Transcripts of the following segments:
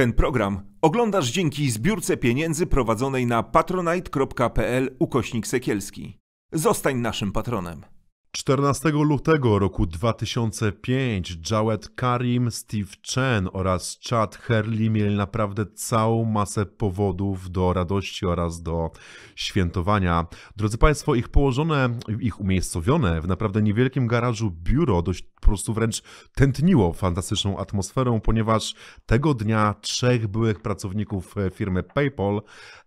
Ten program oglądasz dzięki zbiórce pieniędzy prowadzonej na patronite.pl ukośnik sekielski. Zostań naszym patronem. 14 lutego roku 2005 Jawed Karim, Steve Chen oraz Chad Herli mieli naprawdę całą masę powodów do radości oraz do świętowania. Drodzy Państwo, ich położone, ich umiejscowione w naprawdę niewielkim garażu biuro dość po prostu wręcz tętniło fantastyczną atmosferą, ponieważ tego dnia trzech byłych pracowników e, firmy PayPal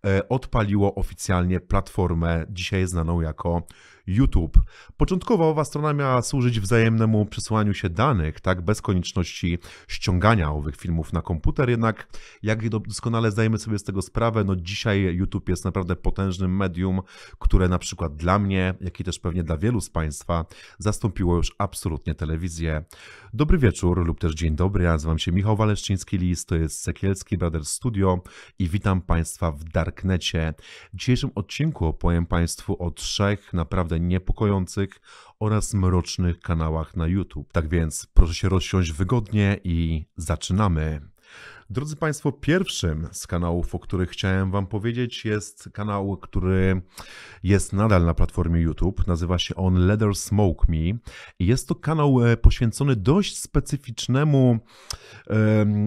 e, odpaliło oficjalnie platformę dzisiaj znaną jako YouTube. Początkowo owa strona miała służyć wzajemnemu przesyłaniu się danych, tak bez konieczności ściągania owych filmów na komputer, jednak jak doskonale zdajemy sobie z tego sprawę, no dzisiaj YouTube jest naprawdę potężnym medium, które na przykład dla mnie, jak i też pewnie dla wielu z Państwa, zastąpiło już absolutnie telewizję. Dobry wieczór lub też dzień dobry, ja nazywam się Michał Waleszczyński-Lis, to jest Sekielski Brothers Studio i witam Państwa w Darknecie. W dzisiejszym odcinku opowiem Państwu o trzech naprawdę niepokojących oraz mrocznych kanałach na YouTube. Tak więc proszę się rozsiąść wygodnie i zaczynamy. Drodzy Państwo, pierwszym z kanałów, o których chciałem Wam powiedzieć, jest kanał, który jest nadal na platformie YouTube. Nazywa się on Leather Smoke Me. Jest to kanał e, poświęcony dość specyficznemu,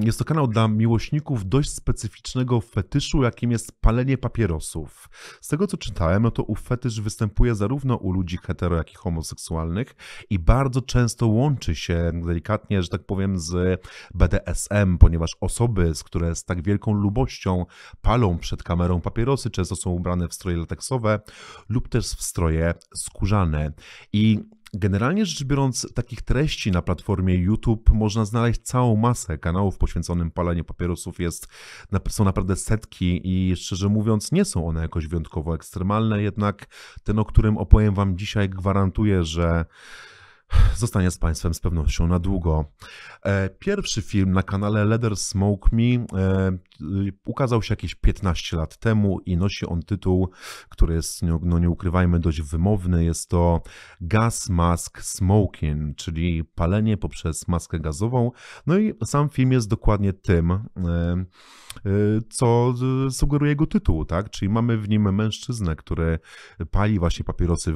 jest to kanał dla miłośników dość specyficznego fetyszu, jakim jest palenie papierosów. Z tego co czytałem, no to ów fetysz występuje zarówno u ludzi hetero, jak i homoseksualnych i bardzo często łączy się delikatnie, że tak powiem, z BDSM, ponieważ osoby, osoby, które z tak wielką lubością palą przed kamerą papierosy, często są ubrane w stroje lateksowe lub też w stroje skórzane. I Generalnie rzecz biorąc, takich treści na platformie YouTube można znaleźć całą masę kanałów poświęconych paleniu papierosów. Jest, są naprawdę setki i szczerze mówiąc, nie są one jakoś wyjątkowo ekstremalne, jednak ten, o którym opowiem Wam dzisiaj, gwarantuje, że zostanie z Państwem z pewnością na długo. E, pierwszy film na kanale Leather Smoke Me e, Y, ukazał się jakieś 15 lat temu i nosi on tytuł, który jest, no nie ukrywajmy, dość wymowny. Jest to Gas Mask Smoking, czyli palenie poprzez maskę gazową. No i sam film jest dokładnie tym, y, y, co sugeruje jego tytuł, tak? Czyli mamy w nim mężczyznę, który pali właśnie papierosy,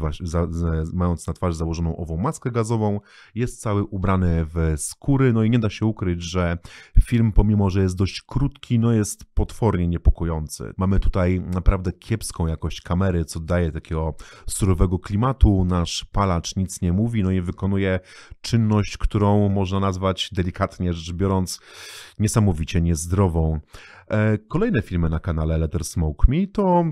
mając na twarz założoną ową maskę gazową, jest cały ubrany w skóry, no i nie da się ukryć, że film, pomimo że jest dość krótki, no jest potwornie niepokojący. Mamy tutaj naprawdę kiepską jakość kamery, co daje takiego surowego klimatu. Nasz palacz nic nie mówi, no i wykonuje czynność, którą można nazwać delikatnie rzecz biorąc niesamowicie niezdrową. E, kolejne filmy na kanale Letter Smoke Me to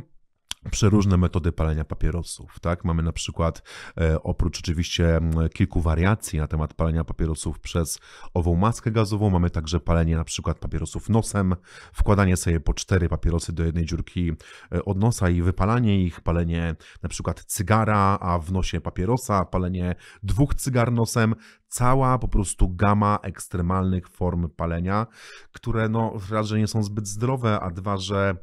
przeróżne metody palenia papierosów. Tak? Mamy na przykład, e, oprócz oczywiście kilku wariacji na temat palenia papierosów przez ową maskę gazową, mamy także palenie na przykład papierosów nosem, wkładanie sobie po cztery papierosy do jednej dziurki e, od nosa i wypalanie ich, palenie na przykład cygara, a w nosie papierosa, palenie dwóch cygar nosem, cała po prostu gama ekstremalnych form palenia, które no raz, że nie są zbyt zdrowe, a dwa, że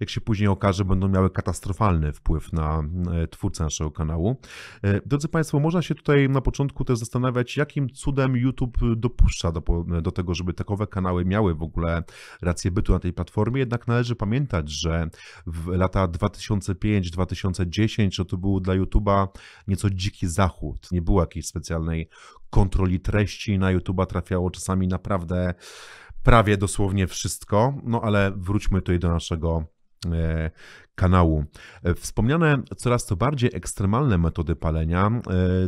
jak się później okaże, będą miały katastrofalny wpływ na e, twórcę naszego kanału. E, drodzy Państwo, można się tutaj na początku też zastanawiać, jakim cudem YouTube dopuszcza do, do tego, żeby takowe kanały miały w ogóle rację bytu na tej platformie, jednak należy pamiętać, że w lata 2005-2010 to, no, to był dla YouTube'a nieco dziki zachód. Nie było jakiejś specjalnej kontroli treści. Na YouTube'a trafiało czasami naprawdę prawie dosłownie wszystko. No ale wróćmy tutaj do naszego e, kanału. E, wspomniane coraz to bardziej ekstremalne metody palenia e,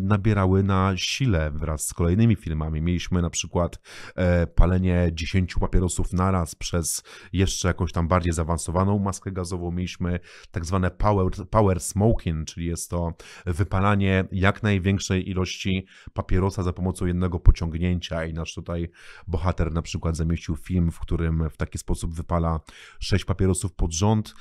nabierały na sile wraz z kolejnymi filmami. Mieliśmy na przykład e, palenie 10 papierosów naraz przez jeszcze jakąś tam bardziej zaawansowaną maskę gazową. Mieliśmy tak zwane power, power smoking, czyli jest to wypalanie jak największej ilości papierosa za pomocą jednego pociągnięcia i nasz tutaj bohater na przykład zamieścił film, w którym w taki sposób wypala 6 papierosów pod rząd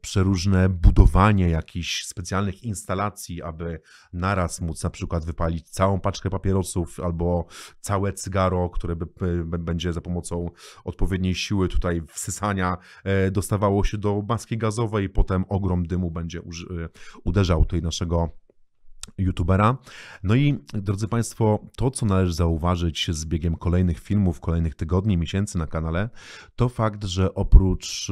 przeróżne budowanie jakichś specjalnych instalacji, aby naraz móc na przykład wypalić całą paczkę papierosów albo całe cygaro, które by, będzie za pomocą odpowiedniej siły tutaj wsysania e, dostawało się do maski gazowej i potem ogrom dymu będzie e, uderzał tutaj naszego youtubera. No i drodzy Państwo, to co należy zauważyć z biegiem kolejnych filmów, kolejnych tygodni, miesięcy na kanale, to fakt, że oprócz,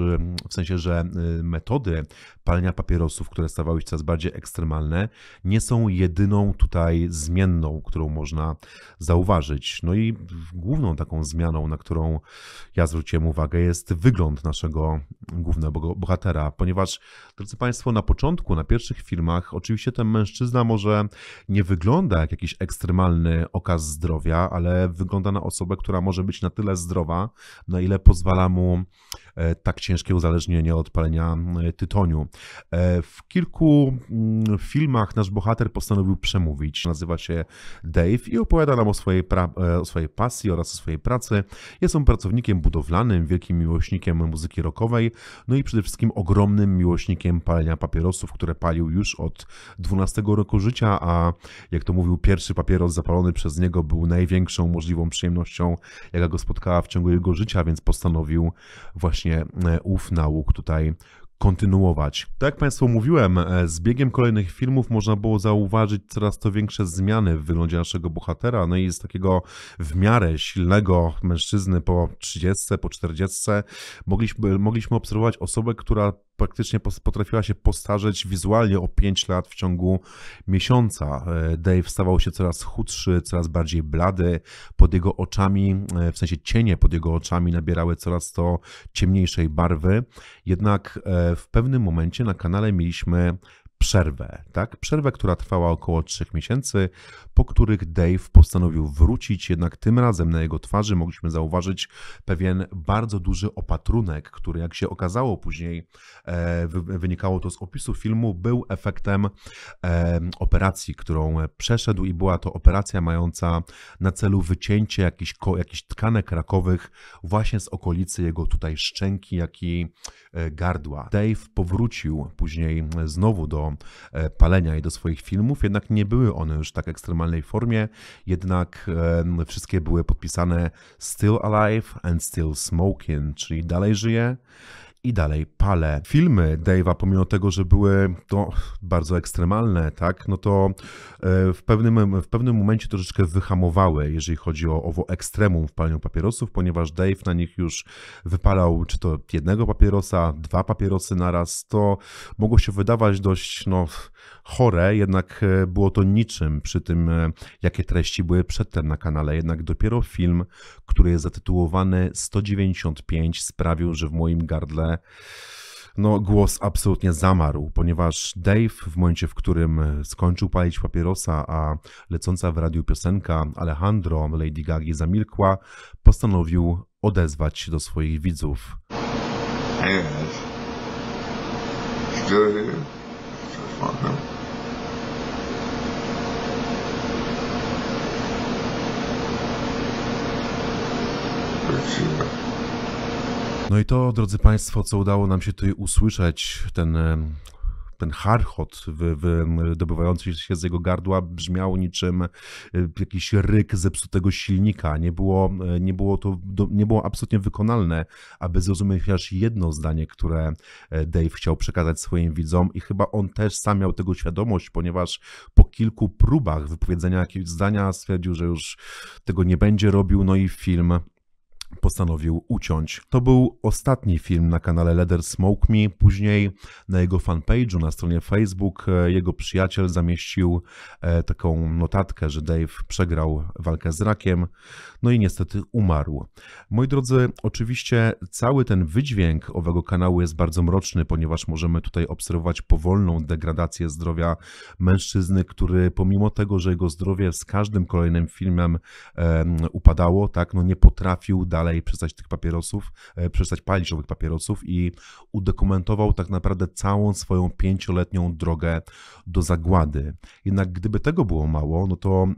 w sensie, że y, metody palenia papierosów, które stawały się coraz bardziej ekstremalne, nie są jedyną tutaj zmienną, którą można zauważyć. No i główną taką zmianą, na którą ja zwróciłem uwagę, jest wygląd naszego głównego bohatera, ponieważ, drodzy Państwo, na początku, na pierwszych filmach, oczywiście ten mężczyzna może że nie wygląda jak jakiś ekstremalny okaz zdrowia, ale wygląda na osobę, która może być na tyle zdrowa, na ile pozwala mu E, tak ciężkie uzależnienie od palenia e, tytoniu. E, w kilku mm, filmach nasz bohater postanowił przemówić. Nazywa się Dave i opowiada nam o swojej, o swojej pasji oraz o swojej pracy. Jest on pracownikiem budowlanym, wielkim miłośnikiem muzyki rockowej, no i przede wszystkim ogromnym miłośnikiem palenia papierosów, które palił już od 12 roku życia, a jak to mówił, pierwszy papieros zapalony przez niego był największą możliwą przyjemnością, jaka go spotkała w ciągu jego życia, więc postanowił właśnie właśnie e, ów nauk tutaj kontynuować. Tak jak Państwu mówiłem, e, z biegiem kolejnych filmów można było zauważyć coraz to większe zmiany w wyglądzie naszego bohatera, no i z takiego w miarę silnego mężczyzny po 30, po 40 mogliśmy, mogliśmy obserwować osobę, która praktycznie potrafiła się postarzeć wizualnie o 5 lat w ciągu miesiąca. E, Dave stawał się coraz chudszy, coraz bardziej blady, pod jego oczami, e, w sensie cienie pod jego oczami nabierały coraz to ciemniejszej barwy. Jednak e, w pewnym momencie na kanale mieliśmy przerwę, tak? Przerwę, która trwała około trzech miesięcy, po których Dave postanowił wrócić, jednak tym razem na jego twarzy mogliśmy zauważyć pewien bardzo duży opatrunek, który jak się okazało później, e, wynikało to z opisu filmu, był efektem e, operacji, którą przeszedł i była to operacja mająca na celu wycięcie jakichś, jakichś tkanek rakowych właśnie z okolicy jego tutaj szczęki, jak i e, gardła. Dave powrócił później znowu do do e, palenia i do swoich filmów, jednak nie były one już w tak ekstremalnej formie, jednak wszystkie były podpisane Still Alive and Still Smoking, czyli dalej żyje i dalej palę. Filmy Dave'a, pomimo tego, że były to bardzo ekstremalne, tak, no to e, w pewnym, w pewnym momencie troszeczkę wyhamowały, jeżeli chodzi o owo ekstremum w paleniu papierosów, ponieważ Dave na nich już wypalał czy to jednego papierosa, dwa papierosy naraz, to mogło się wydawać dość no, chore, jednak e, było to niczym przy tym, e, jakie treści były przedtem na kanale. Jednak dopiero film, który jest zatytułowany 195 sprawił, że w moim gardle no, głos absolutnie zamarł, ponieważ Dave w momencie, w którym skończył palić papierosa, a lecąca w radiu piosenka Alejandro Lady Gagi zamilkła, postanowił odezwać się do swoich widzów. Thank you. No i to, drodzy Państwo, co udało nam się tutaj usłyszeć, ten, e, ten harchot wydobywający się z jego gardła brzmiał niczym e, jakiś ryk zepsutego silnika. Nie było, e, nie było to nie było absolutnie wykonalne, aby zrozumieć chociaż jedno zdanie, które Dave chciał przekazać swoim widzom i chyba on też sam miał tego świadomość, ponieważ po kilku próbach wypowiedzenia jakiegoś zdania stwierdził, że już tego nie będzie robił, no i film postanowił uciąć. To był ostatni film na kanale Leder Smoke Me. Później na jego fanpage'u, na stronie Facebook, e, jego przyjaciel zamieścił e, taką notatkę, że Dave przegrał walkę z rakiem, no i niestety umarł. Moi drodzy, oczywiście cały ten wydźwięk owego kanału jest bardzo mroczny, ponieważ możemy tutaj obserwować powolną degradację zdrowia mężczyzny, który pomimo tego, że jego zdrowie z każdym kolejnym filmem um, upadało, tak, no nie potrafił dać dalej, przestać tych papierosów, e, przestać palić owych papierosów i udokumentował tak naprawdę całą swoją pięcioletnią drogę do zagłady. Jednak gdyby tego było mało, no to e,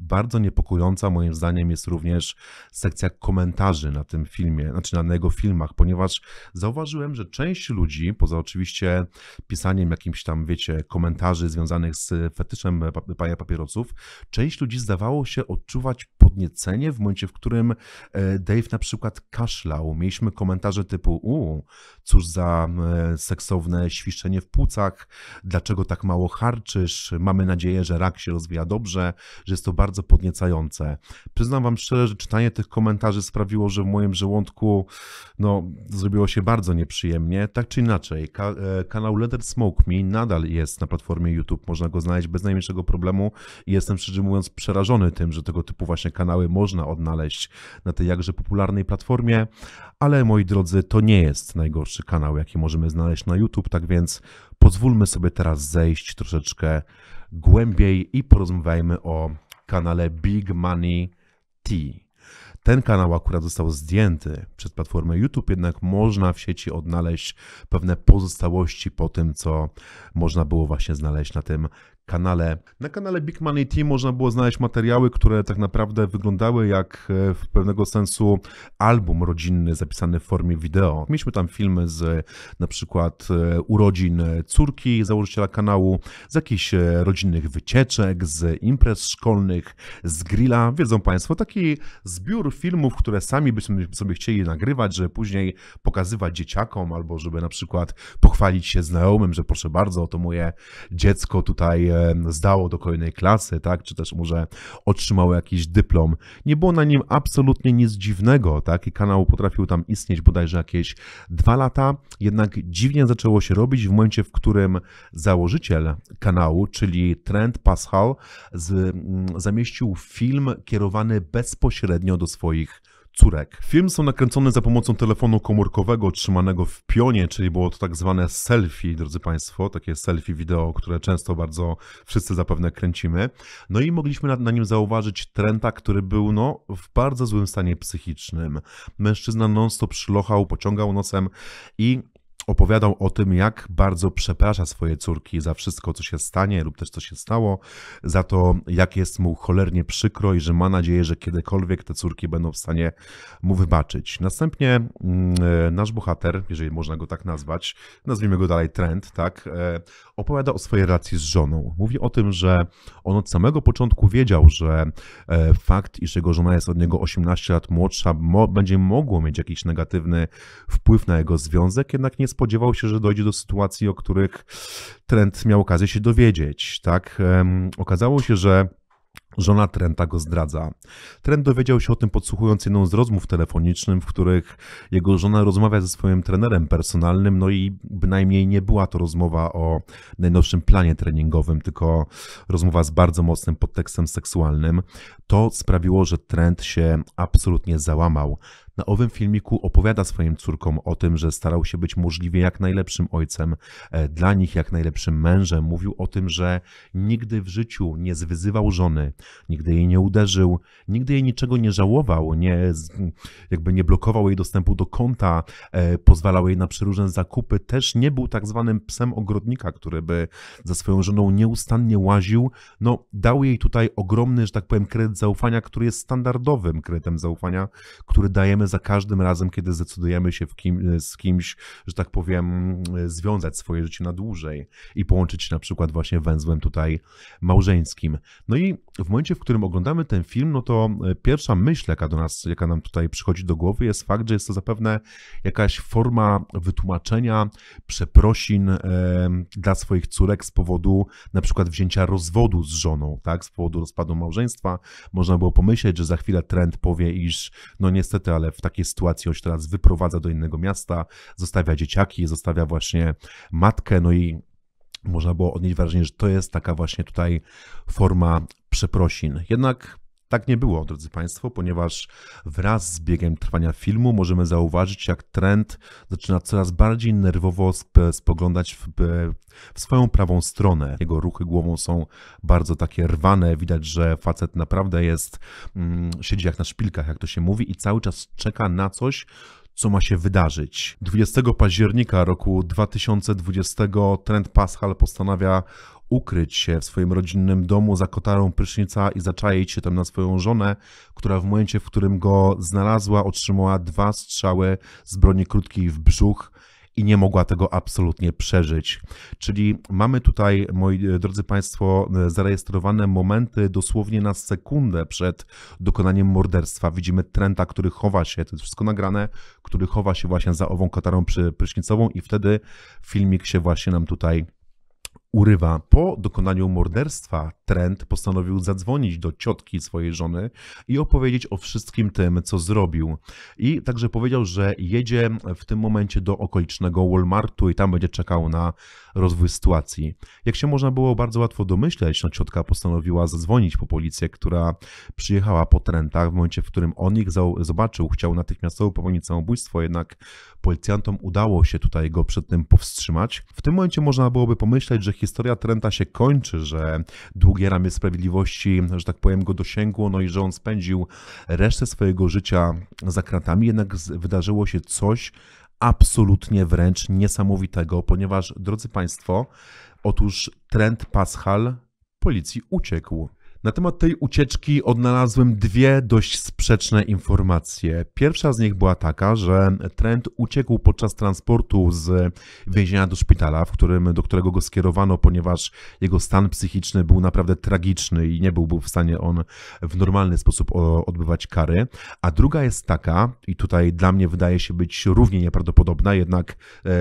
bardzo niepokojąca moim zdaniem jest również sekcja komentarzy na tym filmie, znaczy na jego filmach, ponieważ zauważyłem, że część ludzi, poza oczywiście pisaniem jakimś tam, wiecie, komentarzy związanych z fetyszem paja papierosów, część ludzi zdawało się odczuwać podniecenie w momencie, w którym e, Dave na przykład kaszlał. Mieliśmy komentarze typu u, cóż za seksowne świszczenie w płucach, dlaczego tak mało harczysz, mamy nadzieję, że rak się rozwija dobrze, że jest to bardzo podniecające. Przyznam wam szczerze, że czytanie tych komentarzy sprawiło, że w moim żołądku no, zrobiło się bardzo nieprzyjemnie. Tak czy inaczej, ka e, kanał Leather Smoke Me nadal jest na platformie YouTube, można go znaleźć bez najmniejszego problemu i jestem szczerze mówiąc przerażony tym, że tego typu właśnie kanały można odnaleźć na tej jakże popularnej platformie, ale moi drodzy, to nie jest najgorszy kanał, jaki możemy znaleźć na YouTube, tak więc pozwólmy sobie teraz zejść troszeczkę głębiej i porozmawiajmy o kanale Big Money T. Ten kanał akurat został zdjęty przez platformę YouTube, jednak można w sieci odnaleźć pewne pozostałości po tym, co można było właśnie znaleźć na tym kanale. Na kanale Big Money Team można było znaleźć materiały, które tak naprawdę wyglądały jak e, w pewnego sensu album rodzinny zapisany w formie wideo. Mieliśmy tam filmy z na przykład e, urodzin córki założyciela kanału, z jakichś e, rodzinnych wycieczek, z imprez szkolnych, z grilla. Wiedzą Państwo, taki zbiór filmów, które sami byśmy sobie chcieli nagrywać, żeby później pokazywać dzieciakom albo żeby na przykład pochwalić się znajomym, że proszę bardzo, to moje dziecko tutaj zdało do kolejnej klasy, tak, czy też może otrzymało jakiś dyplom. Nie było na nim absolutnie nic dziwnego, tak, i kanał potrafił tam istnieć bodajże jakieś dwa lata, jednak dziwnie zaczęło się robić w momencie, w którym założyciel kanału, czyli Trent Pascal, z, mm, zamieścił film kierowany bezpośrednio do swoich córek. Film są nakręcone za pomocą telefonu komórkowego trzymanego w pionie, czyli było to tak zwane selfie, drodzy Państwo, takie selfie wideo, które często bardzo wszyscy zapewne kręcimy. No i mogliśmy na, na nim zauważyć Trenta, który był no, w bardzo złym stanie psychicznym. Mężczyzna non-stop szlochał, pociągał nosem i opowiadał o tym, jak bardzo przeprasza swoje córki za wszystko, co się stanie lub też co się stało, za to, jak jest mu cholernie przykro i że ma nadzieję, że kiedykolwiek te córki będą w stanie mu wybaczyć. Następnie mm, e, nasz bohater, jeżeli można go tak nazwać, nazwijmy go dalej Trent, tak, e, opowiada o swojej relacji z żoną. Mówi o tym, że on od samego początku wiedział, że e, fakt, iż jego żona jest od niego 18 lat młodsza, będzie mogło mieć jakiś negatywny wpływ na jego związek, jednak nie spodziewał się, że dojdzie do sytuacji, o których Trent miał okazję się dowiedzieć. Tak? Okazało się, że Żona Trenta go zdradza. Trent dowiedział się o tym podsłuchując jedną z rozmów telefonicznych, w których jego żona rozmawia ze swoim trenerem personalnym, no i bynajmniej nie była to rozmowa o najnowszym planie treningowym, tylko rozmowa z bardzo mocnym podtekstem seksualnym. To sprawiło, że Trent się absolutnie załamał na owym filmiku opowiada swoim córkom o tym, że starał się być możliwie jak najlepszym ojcem e, dla nich, jak najlepszym mężem. Mówił o tym, że nigdy w życiu nie zwyzywał żony, nigdy jej nie uderzył, nigdy jej niczego nie żałował, nie, jakby nie blokował jej dostępu do konta, e, pozwalał jej na przeróżne zakupy. Też nie był tak zwanym psem ogrodnika, który by za swoją żoną nieustannie łaził. No, dał jej tutaj ogromny, że tak powiem, kredyt zaufania, który jest standardowym kredytem zaufania, który dajemy za każdym razem, kiedy zdecydujemy się kim, z kimś, że tak powiem, związać swoje życie na dłużej i połączyć się na przykład właśnie węzłem tutaj małżeńskim. No i w momencie, w którym oglądamy ten film, no to e, pierwsza myśl, jaka do nas, jaka nam tutaj przychodzi do głowy, jest fakt, że jest to zapewne jakaś forma wytłumaczenia, przeprosin e, dla swoich córek z powodu na przykład wzięcia rozwodu z żoną, tak, z powodu rozpadu małżeństwa. Można było pomyśleć, że za chwilę trend powie, iż no niestety, ale w takiej sytuacji on się teraz wyprowadza do innego miasta, zostawia dzieciaki, zostawia właśnie matkę, no i można było odnieść wrażenie, że to jest taka właśnie tutaj forma przeprosin. Jednak tak nie było, drodzy Państwo, ponieważ wraz z biegiem trwania filmu możemy zauważyć, jak trend zaczyna coraz bardziej nerwowo sp- spoglądać w, e, w, swoją prawą stronę. Jego ruchy głową są bardzo takie rwane, widać, że facet naprawdę jest, mm, siedzi jak na szpilkach, jak to się mówi, i cały czas czeka na coś, co ma się wydarzyć. 20 października roku 2020 Trent Pascal postanawia ukryć się w swoim rodzinnym domu za kotarą prysznica i zaczaić się tam na swoją żonę, która w momencie, w którym go znalazła, otrzymała dwa strzały z broni krótkiej w brzuch i nie mogła tego absolutnie przeżyć. Czyli mamy tutaj, moi e, drodzy Państwo, e, zarejestrowane momenty dosłownie na sekundę przed dokonaniem morderstwa. Widzimy Trenta, który chowa się, to jest wszystko nagrane, który chowa się właśnie za ową kotarą prysznicową i wtedy filmik się właśnie nam tutaj urywa. Po dokonaniu morderstwa Trent postanowił zadzwonić do ciotki swojej żony i opowiedzieć o wszystkim tym, co zrobił. I także powiedział, że jedzie w tym momencie do okolicznego Walmartu i tam będzie czekał na rozwój sytuacji. Jak się można było bardzo łatwo domyśleć, no ciotka postanowiła zadzwonić po policję, która przyjechała po Trentach w momencie, w którym on ich zobaczył, chciał natychmiastowo popełnić samobójstwo, jednak policjantom udało się tutaj go przed tym powstrzymać. W tym momencie można byłoby pomyśleć, że historia Trenta się kończy, że długie drugie sprawiedliwości, że tak powiem, go dosięgło, no i że on spędził resztę swojego życia za kratami, jednak wydarzyło się coś absolutnie wręcz niesamowitego, ponieważ, drodzy Państwo, otóż trend Paschal policji uciekł. Na temat tej ucieczki odnalazłem dwie dość sprzeczne informacje. Pierwsza z nich była taka, że Trent uciekł podczas transportu z więzienia do szpitala, w którym, do którego go skierowano, ponieważ jego stan psychiczny był naprawdę tragiczny i nie byłby w stanie on w normalny sposób e, odbywać kary. A druga jest taka, i tutaj dla mnie wydaje się być równie nieprawdopodobna, jednak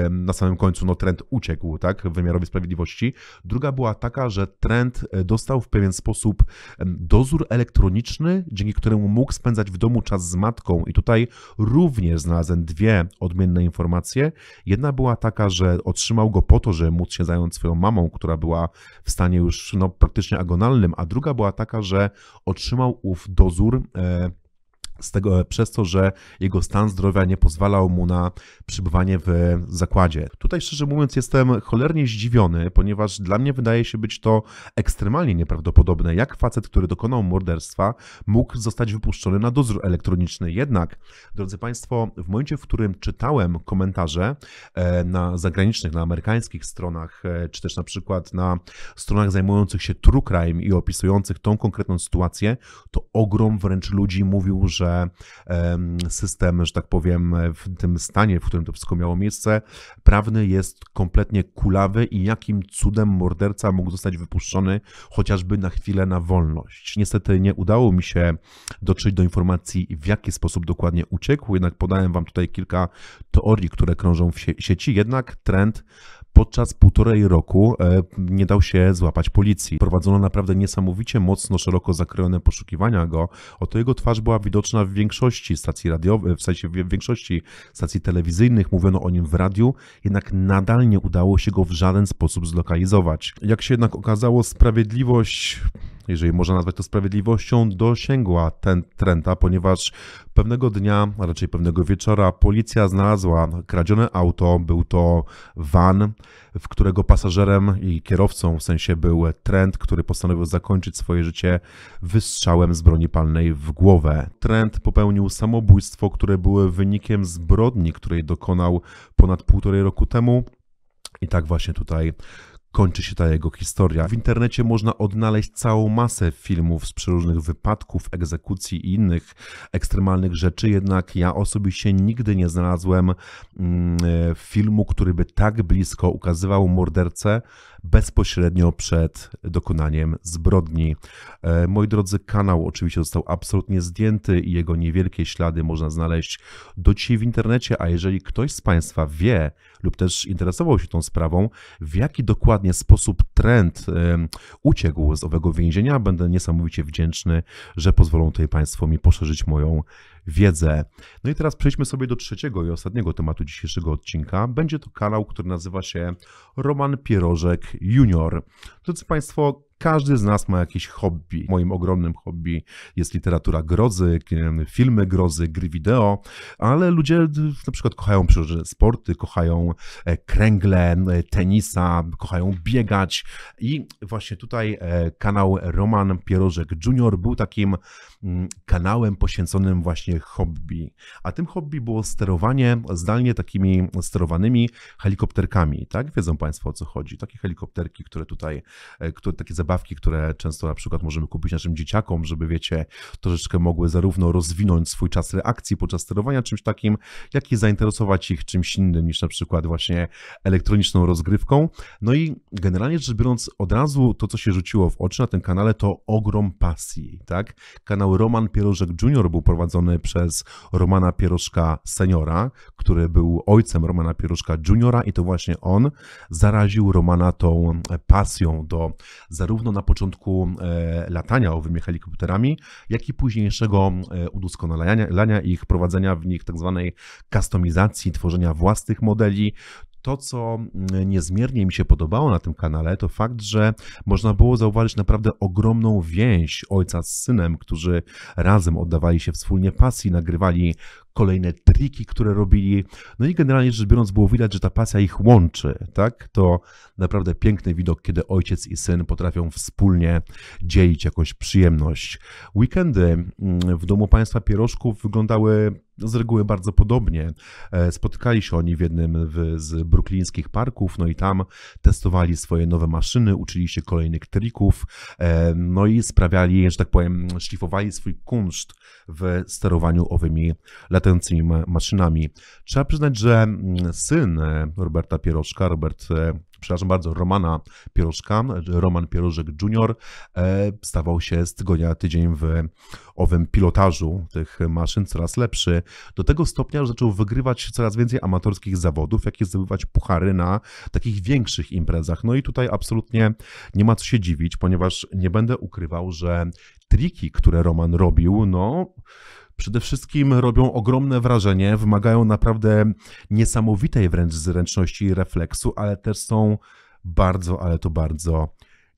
na samym końcu no, Trent uciekł tak, w wymiarowi sprawiedliwości. Druga była taka, że Trent e, dostał w pewien sposób dozór elektroniczny, dzięki któremu mógł spędzać w domu czas z matką. I tutaj również znalazłem dwie odmienne informacje. Jedna była taka, że otrzymał go po to, że móc się zająć swoją mamą, która była w stanie już no, praktycznie agonalnym, a druga była taka, że otrzymał ów dozór. E, z tego, przez to, że jego stan zdrowia nie pozwalał mu na przybywanie w zakładzie. Tutaj szczerze mówiąc jestem cholernie zdziwiony, ponieważ dla mnie wydaje się być to ekstremalnie nieprawdopodobne, jak facet, który dokonał morderstwa, mógł zostać wypuszczony na dozór elektroniczny. Jednak, drodzy Państwo, w momencie, w którym czytałem komentarze e, na zagranicznych, na amerykańskich stronach, e, czy też na przykład na stronach zajmujących się true crime i opisujących tą konkretną sytuację, to ogrom wręcz ludzi mówił, że E, system, że tak powiem, w tym stanie, w którym to wszystko miało miejsce, prawny jest kompletnie kulawy i jakim cudem morderca mógł zostać wypuszczony chociażby na chwilę na wolność. Niestety nie udało mi się dotrzeć do informacji, w jaki sposób dokładnie uciekł, jednak podałem wam tutaj kilka teorii, które krążą w sieci, jednak trend podczas półtorej roku e, nie dał się złapać policji. Prowadzono naprawdę niesamowicie mocno szeroko zakrojone poszukiwania go. Oto jego twarz była widoczna w większości stacji radiowych, e, w sensie w większości stacji telewizyjnych, mówiono o nim w radiu, jednak nadal nie udało się go w żaden sposób zlokalizować. Jak się jednak okazało, sprawiedliwość jeżeli można nazwać to sprawiedliwością, dosięgła ten Trenta, ponieważ pewnego dnia, a raczej pewnego wieczora, policja znalazła kradzione auto. Był to van, w którego pasażerem i kierowcą w sensie był Trent, który postanowił zakończyć swoje życie wystrzałem z broni palnej w głowę. Trent popełnił samobójstwo, które było wynikiem zbrodni, której dokonał ponad półtorej roku temu. I tak właśnie tutaj kończy się ta jego historia. W internecie można odnaleźć całą masę filmów z przeróżnych wypadków, egzekucji i innych ekstremalnych rzeczy, jednak ja osobiście nigdy nie znalazłem mm, e, filmu, który by tak blisko ukazywał mordercę bezpośrednio przed dokonaniem zbrodni. E, moi drodzy, kanał oczywiście został absolutnie zdjęty i jego niewielkie ślady można znaleźć do dzisiaj w internecie, a jeżeli ktoś z Państwa wie lub też interesował się tą sprawą, w jaki dokładnie dokładnie sposób, trend uciekł z owego więzienia. Będę niesamowicie wdzięczny, że pozwolą tutaj Państwo mi poszerzyć moją wiedzę. No i teraz przejdźmy sobie do trzeciego i ostatniego tematu dzisiejszego odcinka. Będzie to kanał, który nazywa się Roman Pierożek Junior. Drodzy Państwo, każdy z nas ma jakieś hobby. Moim ogromnym hobby jest literatura grozy, filmy grozy, gry wideo, ale ludzie na przykład kochają sporty, kochają e, kręgle, e, tenisa, kochają biegać i właśnie tutaj e, kanał Roman Pierożek Junior był takim mm, kanałem poświęconym właśnie hobby. A tym hobby było sterowanie zdalnie takimi sterowanymi helikopterkami, tak? Wiedzą Państwo o co chodzi. Takie helikopterki, które tutaj, które takie zabawne zabawki, które często na przykład możemy kupić naszym dzieciakom, żeby wiecie, troszeczkę mogły zarówno rozwinąć swój czas reakcji podczas sterowania czymś takim, jak i zainteresować ich czymś innym niż na przykład właśnie elektroniczną rozgrywką. No i generalnie rzecz biorąc, od razu to, co się rzuciło w oczy na tym kanale, to ogrom pasji, tak? Kanał Roman Pierożek Junior był prowadzony przez Romana Pierożka Seniora, który był ojcem Romana Pierożka Juniora i to właśnie on zaraził Romana tą pasją do zarówno zarówno na początku e, latania owymi helikopterami, jak i późniejszego e, udoskonalania ich, prowadzenia w nich tzw. Tak customizacji, tworzenia własnych modeli to, co mm, niezmiernie mi się podobało na tym kanale, to fakt, że można było zauważyć naprawdę ogromną więź ojca z synem, którzy razem oddawali się wspólnie pasji, nagrywali kolejne triki, które robili. No i generalnie rzecz biorąc było widać, że ta pasja ich łączy, tak? To naprawdę piękny widok, kiedy ojciec i syn potrafią wspólnie dzielić jakąś przyjemność. Weekendy mm, w Domu Państwa Pierożków wyglądały z reguły bardzo podobnie. E, spotkali się oni w jednym z bruklińskich parków, no i tam testowali swoje nowe maszyny, uczyli się kolejnych trików, e, no i sprawiali, że tak powiem, szlifowali swój kunszt w sterowaniu owymi latami latającymi maszynami. Trzeba przyznać, że mm, syn e, Roberta Pieroszka, Robert e, przepraszam bardzo, Romana Pieroszka, e, Roman Pierożek Jr. stawał się z tygodnia na tydzień w owym pilotażu tych maszyn coraz lepszy, do tego stopnia, że zaczął wygrywać coraz więcej amatorskich zawodów, jak i zdobywać puchary na takich większych imprezach. No i tutaj absolutnie nie ma co się dziwić, ponieważ nie będę ukrywał, że triki, które Roman robił, no Przede wszystkim robią ogromne wrażenie, wymagają naprawdę niesamowitej wręcz zręczności i refleksu, ale też są bardzo, ale to bardzo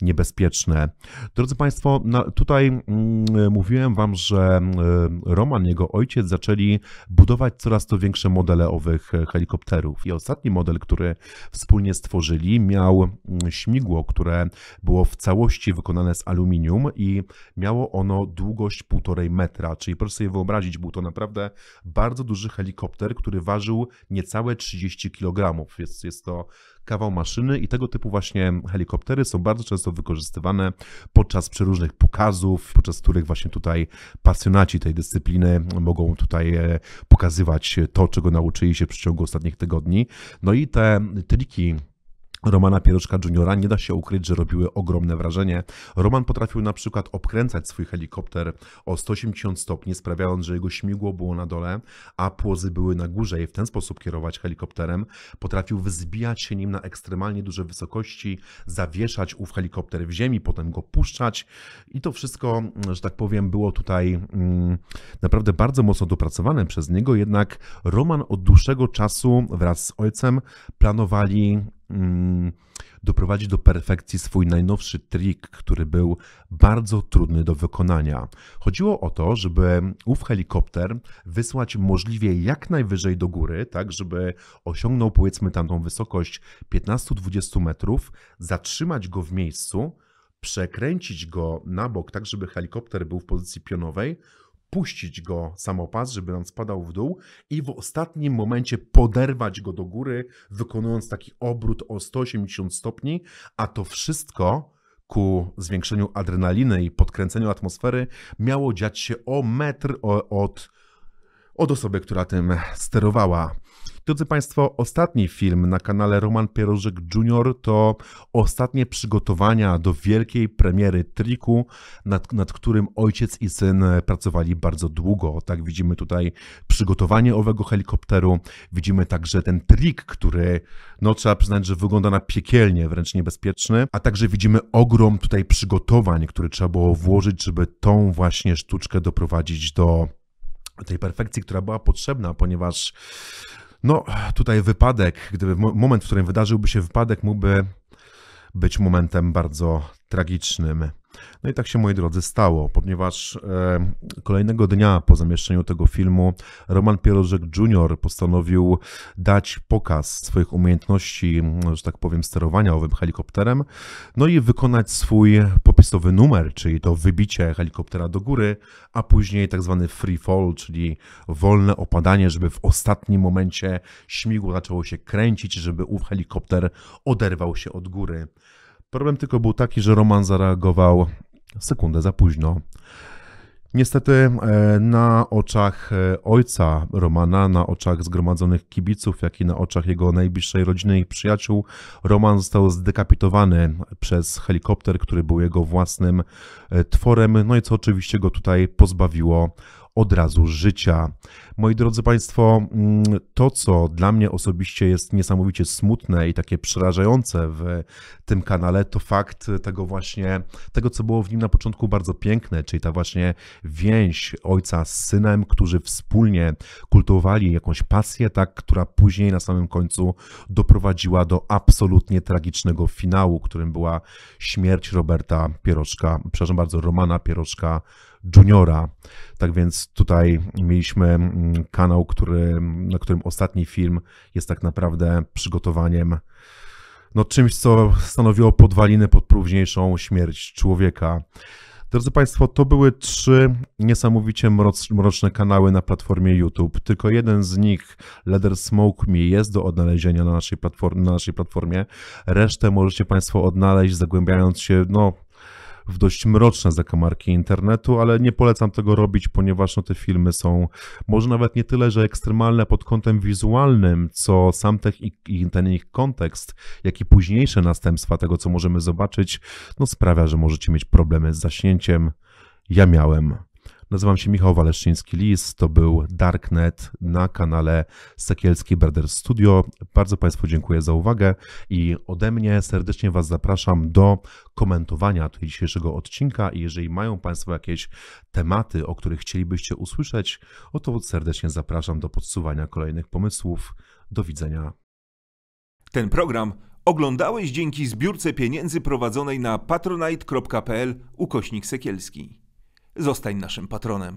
niebezpieczne. Drodzy Państwo, na, tutaj mm, mówiłem Wam, że mm, Roman, jego ojciec zaczęli budować coraz to większe modele owych e, helikopterów. I ostatni model, który wspólnie stworzyli, miał mm, śmigło, które było w całości wykonane z aluminium i miało ono długość półtorej metra, czyli proszę sobie wyobrazić, był to naprawdę bardzo duży helikopter, który ważył niecałe 30 kg. Jest, jest to kawał maszyny i tego typu właśnie helikoptery są bardzo często wykorzystywane podczas przeróżnych pokazów, podczas których właśnie tutaj pasjonaci tej dyscypliny mogą tutaj e, pokazywać to, czego nauczyli się w przeciągu ostatnich tygodni. No i te triki Romana Pieruszka Juniora nie da się ukryć, że robiły ogromne wrażenie. Roman potrafił na przykład obkręcać swój helikopter o 180 stopni, sprawiając, że jego śmigło było na dole, a płozy były na górze i w ten sposób kierować helikopterem. Potrafił wzbijać się nim na ekstremalnie duże wysokości, zawieszać ów helikopter w ziemi, potem go puszczać i to wszystko, że tak powiem, było tutaj mm, naprawdę bardzo mocno dopracowane przez niego, jednak Roman od dłuższego czasu wraz z ojcem planowali Mm, doprowadzić do perfekcji swój najnowszy trik, który był bardzo trudny do wykonania. Chodziło o to, żeby ów helikopter wysłać możliwie jak najwyżej do góry, tak żeby osiągnął powiedzmy tamtą wysokość 15-20 metrów, zatrzymać go w miejscu, przekręcić go na bok, tak żeby helikopter był w pozycji pionowej, puścić go samopas, żeby on spadał w dół i w ostatnim momencie poderwać go do góry, wykonując taki obrót o 180 stopni, a to wszystko ku zwiększeniu adrenaliny i podkręceniu atmosfery miało dziać się o metr od, od osoby, która tym sterowała. Drodzy Państwo, ostatni film na kanale Roman Pierożek Jr. to ostatnie przygotowania do wielkiej premiery Triku, nad, nad którym ojciec i syn pracowali bardzo długo. Tak widzimy tutaj przygotowanie owego helikopteru, widzimy także ten trik, który no trzeba przyznać, że wygląda na piekielnie, wręcz niebezpieczny, a także widzimy ogrom tutaj przygotowań, które trzeba było włożyć, żeby tą właśnie sztuczkę doprowadzić do tej perfekcji, która była potrzebna, ponieważ no, tutaj wypadek, gdyby moment, w którym wydarzyłby się wypadek, mógłby być momentem bardzo tragicznym. No i tak się, moi drodzy, stało, ponieważ e, kolejnego dnia po zamieszczeniu tego filmu Roman Pierożek Jr. postanowił dać pokaz swoich umiejętności, że tak powiem, sterowania owym helikopterem, no i wykonać swój popisowy numer, czyli to wybicie helikoptera do góry, a później tak zwany free fall, czyli wolne opadanie, żeby w ostatnim momencie śmigło zaczęło się kręcić, żeby ów helikopter oderwał się od góry. Problem tylko był taki, że Roman zareagował sekundę za późno. Niestety e, na oczach e, ojca Romana, na oczach zgromadzonych kibiców, jak i na oczach jego najbliższej rodziny i przyjaciół, Roman został zdekapitowany przez helikopter, który był jego własnym e, tworem, no i co oczywiście go tutaj pozbawiło od razu życia. Moi drodzy Państwo, mm, to co dla mnie osobiście jest niesamowicie smutne i takie przerażające w tym kanale, to fakt tego właśnie, tego co było w nim na początku bardzo piękne, czyli ta właśnie więź ojca z synem, którzy wspólnie kultowali jakąś pasję, tak, która później na samym końcu doprowadziła do absolutnie tragicznego finału, którym była śmierć Roberta Pierożka, przepraszam bardzo, Romana Pierożka juniora. Tak więc tutaj mieliśmy mm, kanał, który, na którym ostatni film jest tak naprawdę przygotowaniem no, czymś, co stanowiło podwaliny pod próżniejszą śmierć człowieka. Drodzy Państwo, to były trzy niesamowicie mroczne kanały na platformie YouTube. Tylko jeden z nich, Leather Smoke Me, jest do odnalezienia na naszej, platformie, na naszej platformie. Resztę możecie Państwo odnaleźć, zagłębiając się no, w dość mroczne zakamarki internetu, ale nie polecam tego robić, ponieważ no, te filmy są może nawet nie tyle, że ekstremalne pod kątem wizualnym, co sam te, i, i ten ich kontekst, jak i późniejsze następstwa tego, co możemy zobaczyć, no, sprawia, że możecie mieć problemy z zaśnięciem. Ja miałem. Nazywam się Michał Waleszczyński-Lis, to był Darknet na kanale Sekielski Brothers Studio. Bardzo Państwu dziękuję za uwagę i ode mnie serdecznie Was zapraszam do komentowania dzisiejszego odcinka i jeżeli mają Państwo jakieś tematy, o których chcielibyście usłyszeć, o to serdecznie zapraszam do podsuwania kolejnych pomysłów. Do widzenia. Ten program oglądałeś dzięki zbiórce pieniędzy prowadzonej na patronite.pl ukośnik sekielski. Zostań naszym patronem.